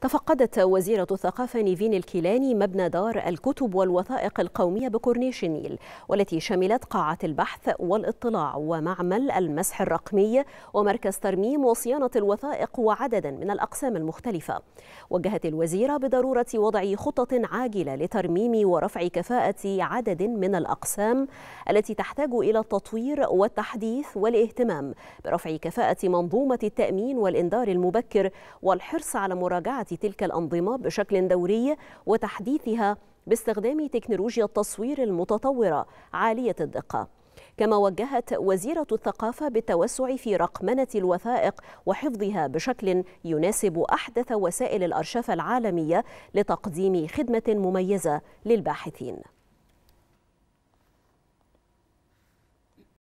تفقدت وزيرة الثقافة نيفين الكيلاني مبنى دار الكتب والوثائق القومية بكورنيش النيل والتي شملت قاعة البحث والاطلاع ومعمل المسح الرقمي ومركز ترميم وصيانة الوثائق وعددا من الأقسام المختلفة وجهت الوزيرة بضرورة وضع خطة عاجلة لترميم ورفع كفاءة عدد من الأقسام التي تحتاج إلى التطوير والتحديث والاهتمام برفع كفاءة منظومة التأمين والإنذار المبكر والحرص على مراجعة تلك الأنظمة بشكل دوري وتحديثها باستخدام تكنولوجيا التصوير المتطورة عالية الدقة كما وجهت وزيرة الثقافة بالتوسع في رقمنة الوثائق وحفظها بشكل يناسب أحدث وسائل الأرشفة العالمية لتقديم خدمة مميزة للباحثين